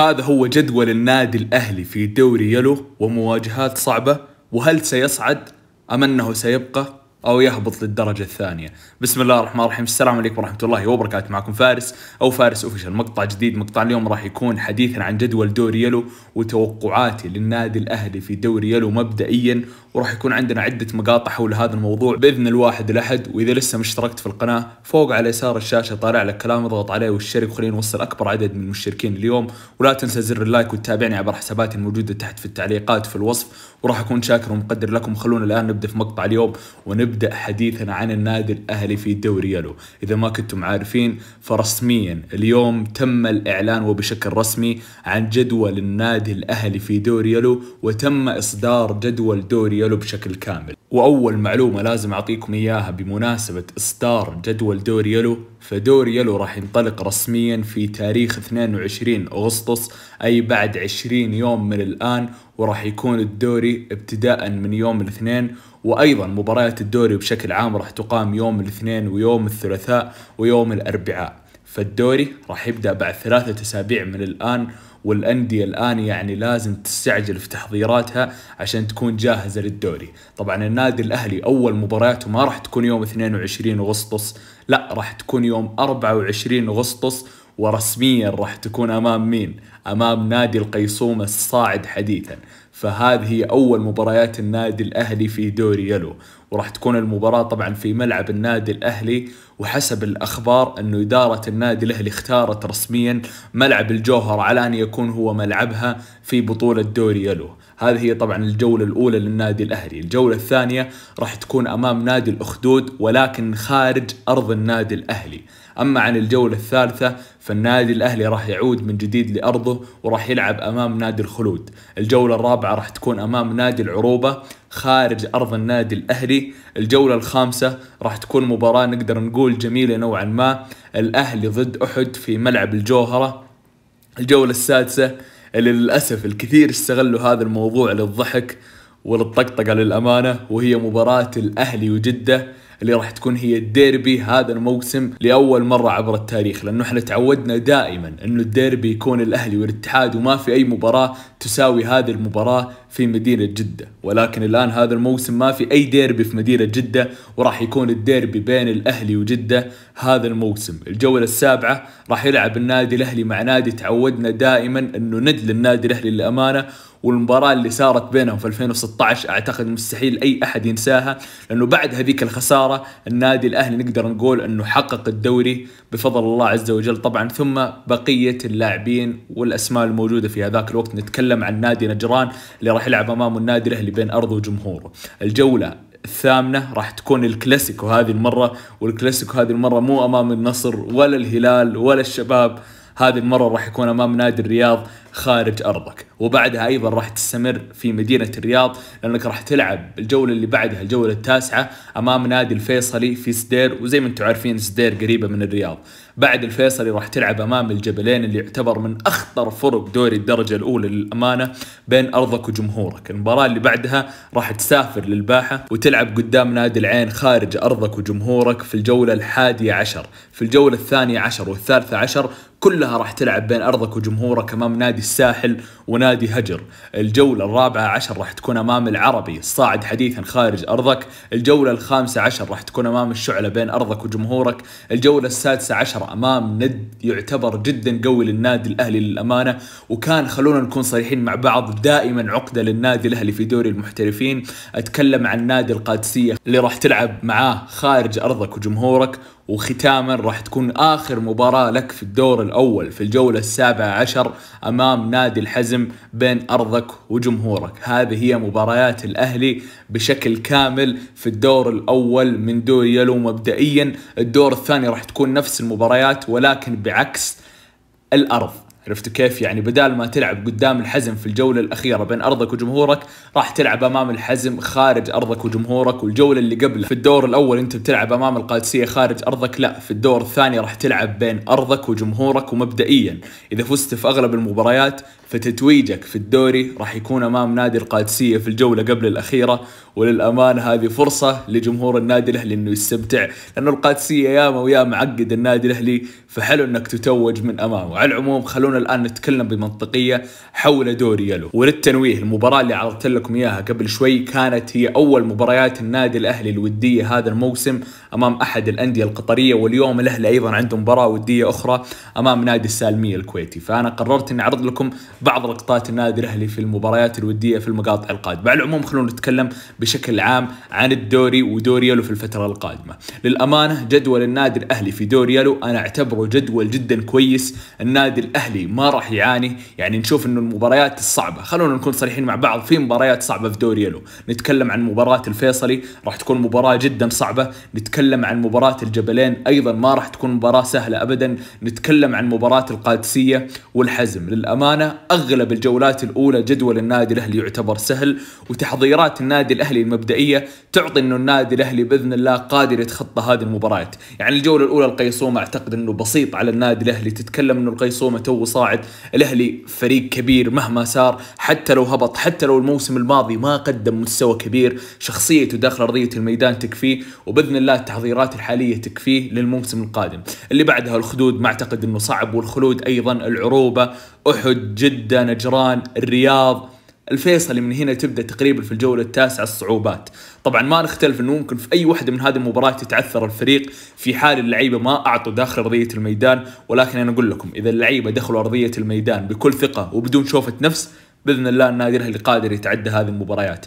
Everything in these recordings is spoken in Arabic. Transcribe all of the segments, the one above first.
هذا هو جدول النادي الأهلي في دوري يلو ومواجهات صعبة وهل سيصعد أم أنه سيبقى أو يهبط للدرجة الثانية بسم الله الرحمن الرحيم السلام عليكم ورحمة الله وبركاته معكم فارس أو فارس أوفيشال مقطع جديد مقطع اليوم راح يكون حديثا عن جدول دوري يلو وتوقعاتي للنادي الأهلي في دوري يلو مبدئيا وراح يكون عندنا عدة مقاطع حول هذا الموضوع بإذن الواحد الأحد وإذا لسه ما اشتركت في القناة فوق على يسار الشاشة طالع لك كلام اضغط عليه واشترك وخلينا نوصل أكبر عدد من المشتركين اليوم ولا تنسى زر اللايك وتتابعني عبر حساباتي الموجودة تحت في التعليقات في الوصف وراح أكون شاكر ومقدر لكم خلونا الآن نبدأ في مقطع اليوم ونبدأ نبدأ حديثنا عن النادي الأهلي في دوري يلو إذا ما كنتم عارفين فرسميا اليوم تم الإعلان وبشكل رسمي عن جدول النادي الأهلي في دوري يلو وتم إصدار جدول دوري يلو بشكل كامل وأول معلومة لازم أعطيكم إياها بمناسبة إصدار جدول دوري يلو فدوري يلو راح ينطلق رسميا في تاريخ 22 أغسطس أي بعد 20 يوم من الآن وراح يكون الدوري ابتداء من يوم الاثنين وايضا مباريات الدوري بشكل عام راح تقام يوم الاثنين ويوم الثلاثاء ويوم الاربعاء فالدوري راح يبدا بعد ثلاثة اسابيع من الان والانديه الان يعني لازم تستعجل في تحضيراتها عشان تكون جاهزه للدوري، طبعا النادي الاهلي اول مبارياته ما راح تكون يوم 22 اغسطس، لا راح تكون يوم 24 اغسطس ورسميا راح تكون امام مين؟ امام نادي القيصوم الصاعد حديثا فهذه اول مباريات النادي الاهلي في دوري يلو وراح تكون المباراه طبعا في ملعب النادي الاهلي وحسب الاخبار انه اداره النادي الاهلي اختارت رسميا ملعب الجوهر على ان يكون هو ملعبها في بطوله دوري يلو هذه هي طبعا الجوله الاولى للنادي الاهلي الجوله الثانيه راح تكون امام نادي الاخدود ولكن خارج ارض النادي الاهلي أما عن الجولة الثالثة فالنادي الأهلي راح يعود من جديد لأرضه وراح يلعب أمام نادي الخلود الجولة الرابعة راح تكون أمام نادي العروبة خارج أرض النادي الأهلي الجولة الخامسة راح تكون مباراة نقدر نقول جميلة نوعا ما الأهلي ضد أحد في ملعب الجوهرة الجولة السادسة اللي للأسف الكثير استغلوا هذا الموضوع للضحك وللطقطقة للأمانة وهي مباراة الأهلي وجدة اللي راح تكون هي الديربي هذا الموسم لاول مره عبر التاريخ لانه احنا تعودنا دائما انه الديربي يكون الاهلي والاتحاد وما في اي مباراه تساوي هذه المباراه في مدينه جده ولكن الان هذا الموسم ما في اي ديربي في مدينه جده وراح يكون الديربي بين الاهلي وجده هذا الموسم الجوله السابعه راح يلعب النادي الاهلي مع نادي تعودنا دائما انه ند للنادي الاهلي للامانه والمباراة اللي صارت بينهم في 2016 اعتقد مستحيل اي احد ينساها لانه بعد هذيك الخسارة النادي الاهلي نقدر نقول انه حقق الدوري بفضل الله عز وجل طبعا ثم بقية اللاعبين والاسماء الموجودة في هذاك الوقت نتكلم عن نادي نجران اللي راح يلعب امامه النادي الاهلي بين ارضه وجمهوره الجولة الثامنة راح تكون الكلاسيكو هذه المرة والكلاسيكو هذه المرة مو أمام النصر ولا الهلال ولا الشباب هذه المرة راح يكون أمام نادي الرياض خارج أرضك وبعدها أيضا راح تستمر في مدينة الرياض لأنك راح تلعب الجولة اللي بعدها الجولة التاسعة أمام نادي الفيصلي في سدير وزي ما أنتم عارفين سدير قريبة من الرياض بعد الفيصلي راح تلعب أمام الجبلين اللي يعتبر من أخطر فرق دوري الدرجة الأولى للأمانة بين أرضك وجمهورك المباراة اللي بعدها راح تسافر للباحة وتلعب قدام نادي العين خارج أرضك وجمهورك في الجولة الحادية عشر في الجولة الثانية عشر والثالثة عشر كلها راح تلعب بين أرضك وجمهورك أمام نادي الساحل ونادي هجر الجولة الرابعة عشر راح تكون أمام العربي الصاعد حديثا خارج أرضك الجولة الخامسة عشر راح تكون أمام الشعلة بين أرضك وجمهورك الجولة السادسة عشر أمام ند يعتبر جدا قوي للنادي الأهلي للأمانة وكان خلونا نكون صريحين مع بعض دائما عقدة للنادي الأهلي في دوري المحترفين أتكلم عن نادي القادسية اللي راح تلعب معاه خارج أرضك وجمهورك وختاما راح تكون آخر مباراة لك في الدور الأول في الجولة السابعة عشر أمام نادي الحزم بين أرضك وجمهورك هذه هي مباريات الأهلي بشكل كامل في الدور الأول من دور يلو مبدئيا الدور الثاني راح تكون نفس المباريات ولكن بعكس الأرض عرفت كيف يعني بدال ما تلعب قدام الحزم في الجولة الأخيرة بين أرضك وجمهورك راح تلعب أمام الحزم خارج أرضك وجمهورك والجولة اللي قبلها في الدور الأول أنت بتلعب أمام القادسية خارج أرضك لا في الدور الثاني راح تلعب بين أرضك وجمهورك ومبدئيا إذا فزت في أغلب المباريات فتتويجك في الدوري راح يكون امام نادي القادسيه في الجوله قبل الاخيره وللامان هذه فرصه لجمهور النادي الاهلي انه يستمتع لانه القادسيه ياما ويا معقد النادي الاهلي فحلو انك تتوج من امامه على العموم خلونا الان نتكلم بمنطقيه حول دوري يلو وللتنويه المباراه اللي عرضت لكم اياها قبل شوي كانت هي اول مباريات النادي الاهلي الوديه هذا الموسم امام احد الانديه القطريه واليوم الاهلي ايضا عنده مباراه وديه اخرى امام نادي السالميه الكويتي فانا قررت اني اعرض لكم بعض لقطات النادي الاهلي في المباريات الوديه في المقاطع القادمه، على العموم خلونا نتكلم بشكل عام عن الدوري ودوري يلو في الفتره القادمه، للامانه جدول النادي الاهلي في دوري يلو انا اعتبره جدول جدا كويس، النادي الاهلي ما راح يعاني، يعني نشوف انه المباريات الصعبه، خلونا نكون صريحين مع بعض في مباريات صعبه في دوري يلو، نتكلم عن مباراه الفيصلي راح تكون مباراه جدا صعبه، نتكلم عن مباراه الجبلين ايضا ما راح تكون مباراه سهله ابدا، نتكلم عن مباراه القادسيه والحزم، للامانه اغلب الجولات الاولى جدول النادي الاهلي يعتبر سهل وتحضيرات النادي الاهلي المبدئيه تعطي انه النادي الاهلي باذن الله قادر يتخطى هذه المباريات، يعني الجوله الاولى القيصومه اعتقد انه بسيط على النادي الاهلي تتكلم انه القيصومه تو صاعد، الاهلي فريق كبير مهما سار حتى لو هبط حتى لو الموسم الماضي ما قدم مستوى كبير، شخصيته داخل ارضيه الميدان تكفيه وباذن الله التحضيرات الحاليه تكفيه للموسم القادم، اللي بعدها الخدود ما اعتقد انه صعب والخلود ايضا العروبه احد جده نجران الرياض الفيصلي من هنا تبدا تقريبا في الجوله التاسعه الصعوبات طبعا ما نختلف انه ممكن في اي واحده من هذه المباريات يتعثر الفريق في حال اللعيبه ما اعطوا داخل ارضيه الميدان ولكن انا اقول لكم اذا اللعيبه دخلوا ارضيه الميدان بكل ثقه وبدون شوفه نفس باذن الله النادي الاهلي قادر يتعدى هذه المباريات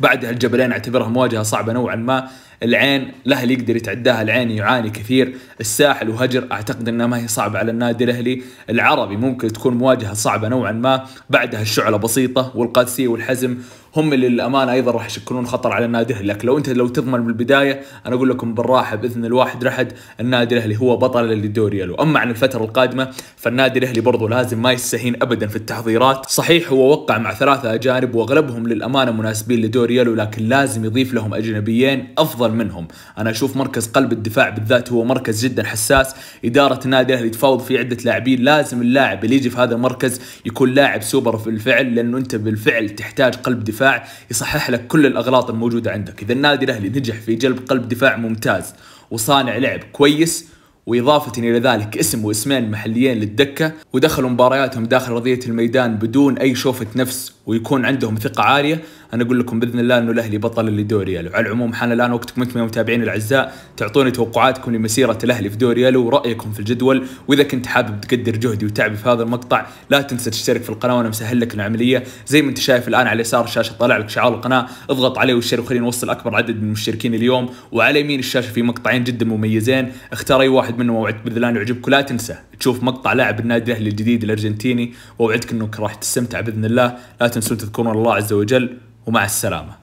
بعدها الجبلين اعتبرها مواجهه صعبه نوعا ما العين الاهلي يقدر يتعداها العين يعاني كثير الساحل وهجر اعتقد انها ما هي صعبه على النادي الاهلي العربي ممكن تكون مواجهه صعبه نوعا ما بعدها الشعله بسيطه والقادسيه والحزم هم اللي للامانه ايضا راح يشكلون خطر على النادي الاهلي لكن لو انت لو تضمن بالبداية انا اقول لكم بالراحه باذن الواحد رحد النادي الاهلي هو بطل للدوري له اما عن الفتره القادمه فالنادي الاهلي برضو لازم ما يستهين ابدا في التحضيرات صحيح هو وقع مع ثلاثه اجانب واغلبهم للامانه مناسبين لدوري يلو لكن لازم يضيف لهم اجنبيين افضل افضل منهم انا اشوف مركز قلب الدفاع بالذات هو مركز جدا حساس اداره النادي الاهلي تفاوض في عده لاعبين لازم اللاعب اللي يجي في هذا المركز يكون لاعب سوبر في الفعل لانه انت بالفعل تحتاج قلب دفاع يصحح لك كل الاغلاط الموجوده عندك اذا النادي الاهلي نجح في جلب قلب دفاع ممتاز وصانع لعب كويس وإضافة إلى ذلك اسم واسمين محليين للدكة ودخلوا مبارياتهم داخل أرضية الميدان بدون أي شوفة نفس ويكون عندهم ثقة عالية انا اقول لكم باذن الله انه الاهلي بطل اللي دوري على العموم حان الان وقتكم انتم يا متابعين الاعزاء تعطوني توقعاتكم لمسيره الاهلي في دوري يالو ورايكم في الجدول واذا كنت حابب تقدر جهدي وتعبي في هذا المقطع لا تنسى تشترك في القناه وانا مسهل لك العمليه زي ما انت شايف الان على يسار الشاشه طالع لك شعار القناه اضغط عليه وشير وخلينا نوصل اكبر عدد من المشتركين اليوم وعلى يمين الشاشه في مقطعين جدا مميزين اختار اي واحد منهم موعد باذن الله يعجبك ولا تنسى تشوف مقطع لاعب النادي الاهلي الجديد الارجنتيني واوعدك انك راح تستمتع باذن الله لا تنسون تذكرون الله عز وجل ومع السلامه